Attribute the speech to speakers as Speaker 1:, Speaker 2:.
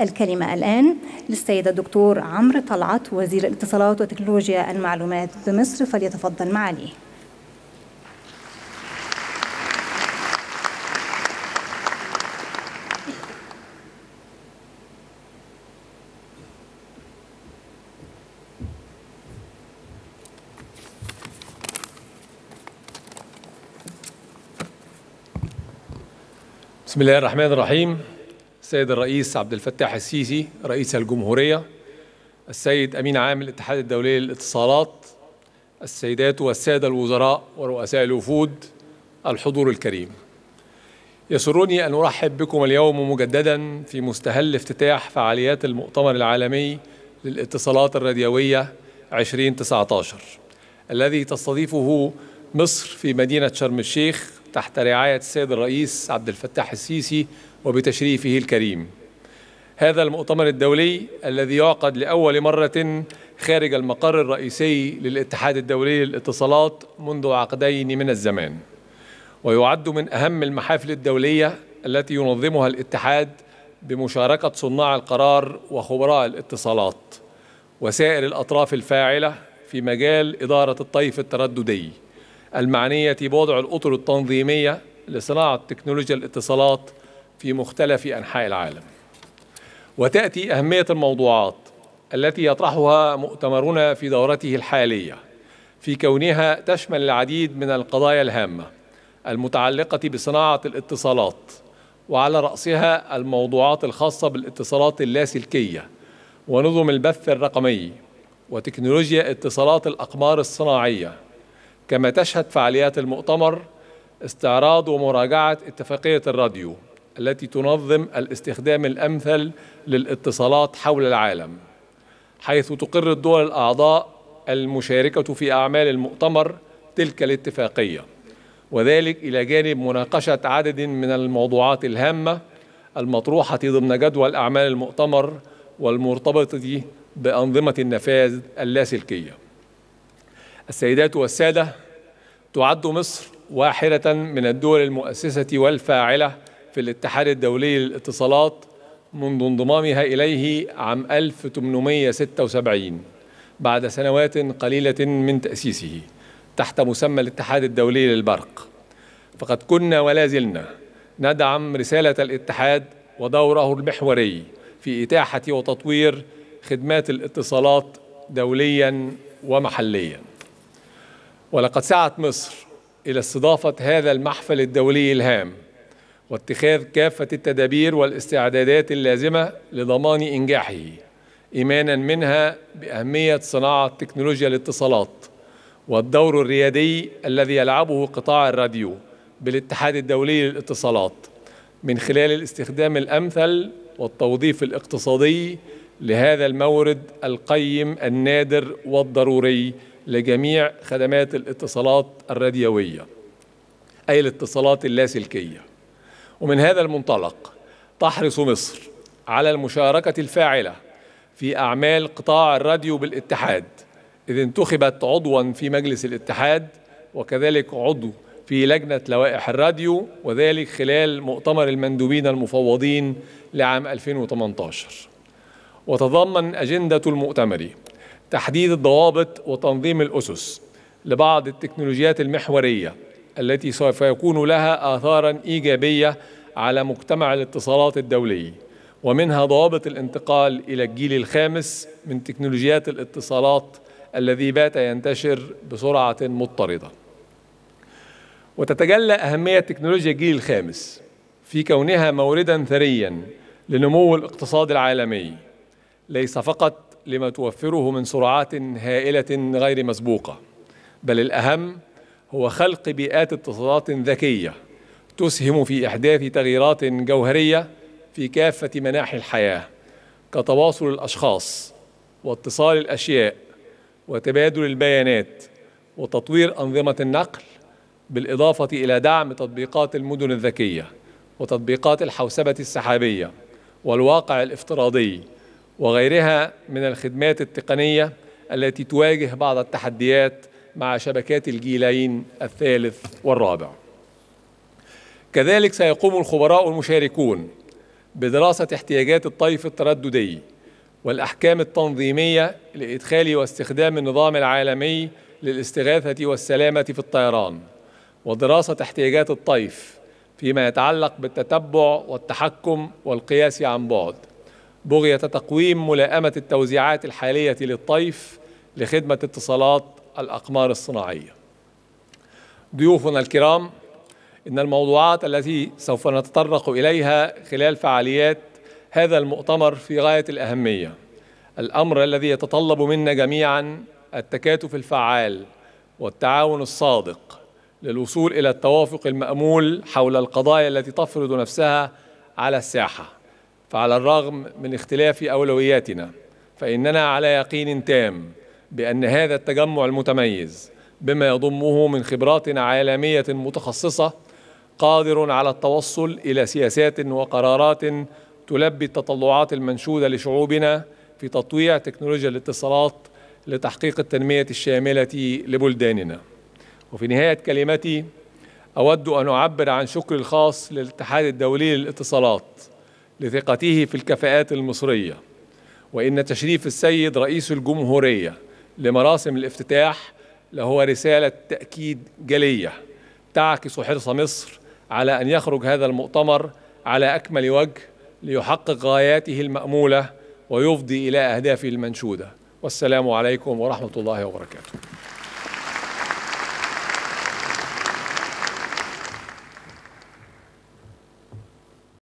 Speaker 1: الكلمة الآن للسيدة الدكتور عمرو طلعت وزير الاتصالات وتكنولوجيا المعلومات بمصر فليتفضل معاليه بسم الله الرحمن الرحيم السيد الرئيس عبد الفتاح السيسي رئيس الجمهورية السيد أمين عام الاتحاد الدولي للاتصالات السيدات والسادة الوزراء ورؤساء الوفود الحضور الكريم يسرني أن أرحب بكم اليوم مجددا في مستهل افتتاح فعاليات المؤتمر العالمي للاتصالات الراديوية 2019 الذي تستضيفه مصر في مدينة شرم الشيخ تحت رعاية السيد الرئيس عبد الفتاح السيسي وبتشريفه الكريم هذا المؤتمر الدولي الذي يعقد لأول مرة خارج المقر الرئيسي للاتحاد الدولي للاتصالات منذ عقدين من الزمان ويعد من أهم المحافل الدولية التي ينظمها الاتحاد بمشاركة صناع القرار وخبراء الاتصالات وسائر الأطراف الفاعلة في مجال إدارة الطيف الترددي المعنية بوضع الأطر التنظيمية لصناعة تكنولوجيا الاتصالات في مختلف أنحاء العالم وتأتي أهمية الموضوعات التي يطرحها مؤتمرنا في دورته الحالية في كونها تشمل العديد من القضايا الهامة المتعلقة بصناعة الاتصالات وعلى رأسها الموضوعات الخاصة بالاتصالات اللاسلكية ونظم البث الرقمي وتكنولوجيا اتصالات الأقمار الصناعية كما تشهد فعاليات المؤتمر استعراض ومراجعة اتفاقية الراديو التي تنظم الاستخدام الامثل للاتصالات حول العالم حيث تقر الدول الاعضاء المشاركه في اعمال المؤتمر تلك الاتفاقيه وذلك الى جانب مناقشه عدد من الموضوعات الهامه المطروحه ضمن جدول اعمال المؤتمر والمرتبطه بانظمه النفاذ اللاسلكيه السيدات والساده تعد مصر واحده من الدول المؤسسه والفاعله في الاتحاد الدولي للاتصالات منذ انضمامها إليه عام 1876 بعد سنوات قليلة من تأسيسه تحت مسمى الاتحاد الدولي للبرق فقد كنا ولا زلنا ندعم رسالة الاتحاد ودوره المحوري في إتاحة وتطوير خدمات الاتصالات دوليا ومحليا ولقد سعت مصر إلى استضافة هذا المحفل الدولي الهام واتخاذ كافة التدابير والاستعدادات اللازمة لضمان إنجاحه إيمانا منها بأهمية صناعة تكنولوجيا الاتصالات والدور الريادي الذي يلعبه قطاع الراديو بالاتحاد الدولي للاتصالات من خلال الاستخدام الأمثل والتوظيف الاقتصادي لهذا المورد القيم النادر والضروري لجميع خدمات الاتصالات الراديوية أي الاتصالات اللاسلكية ومن هذا المنطلق تحرص مصر على المشاركة الفاعلة في أعمال قطاع الراديو بالاتحاد إذ انتخبت عضوا في مجلس الاتحاد وكذلك عضو في لجنة لوائح الراديو وذلك خلال مؤتمر المندوبين المفوضين لعام 2018 وتضمن أجندة المؤتمر تحديد الضوابط وتنظيم الأسس لبعض التكنولوجيات المحورية التي سوف يكون لها آثارا إيجابية على مجتمع الاتصالات الدولي ومنها ضوابط الانتقال إلى الجيل الخامس من تكنولوجيات الاتصالات الذي بات ينتشر بسرعة مضطردة وتتجلى أهمية تكنولوجيا الجيل الخامس في كونها موردا ثريا لنمو الاقتصاد العالمي ليس فقط لما توفره من سرعات هائلة غير مسبوقة بل الأهم هو خلق بيئات اتصالات ذكيه تسهم في احداث تغييرات جوهريه في كافه مناحي الحياه كتواصل الاشخاص واتصال الاشياء وتبادل البيانات وتطوير انظمه النقل بالاضافه الى دعم تطبيقات المدن الذكيه وتطبيقات الحوسبه السحابيه والواقع الافتراضي وغيرها من الخدمات التقنيه التي تواجه بعض التحديات مع شبكات الجيلين الثالث والرابع كذلك سيقوم الخبراء المشاركون بدراسة احتياجات الطيف الترددي والأحكام التنظيمية لإدخال واستخدام النظام العالمي للاستغاثة والسلامة في الطيران ودراسة احتياجات الطيف فيما يتعلق بالتتبع والتحكم والقياس عن بعد بغية تقويم ملائمة التوزيعات الحالية للطيف لخدمة اتصالات الأقمار الصناعية ضيوفنا الكرام إن الموضوعات التي سوف نتطرق إليها خلال فعاليات هذا المؤتمر في غاية الأهمية الأمر الذي يتطلب منا جميعا التكاتف الفعال والتعاون الصادق للوصول إلى التوافق المأمول حول القضايا التي تفرض نفسها على الساحة فعلى الرغم من اختلاف أولوياتنا فإننا على يقين تام بأن هذا التجمع المتميز بما يضمه من خبرات عالمية متخصصة قادر على التوصل إلى سياسات وقرارات تلبي التطلعات المنشودة لشعوبنا في تطويع تكنولوجيا الاتصالات لتحقيق التنمية الشاملة لبلداننا وفي نهاية كلمتي أود أن أعبر عن شكري الخاص للاتحاد الدولي للاتصالات لثقته في الكفاءات المصرية وإن تشريف السيد رئيس الجمهورية لمراسم الافتتاح لهو رسالة تأكيد جلية تعكس حرص مصر على أن يخرج هذا المؤتمر على أكمل وجه ليحقق غاياته المأمولة ويفضي إلى أهدافه المنشودة والسلام عليكم ورحمة الله وبركاته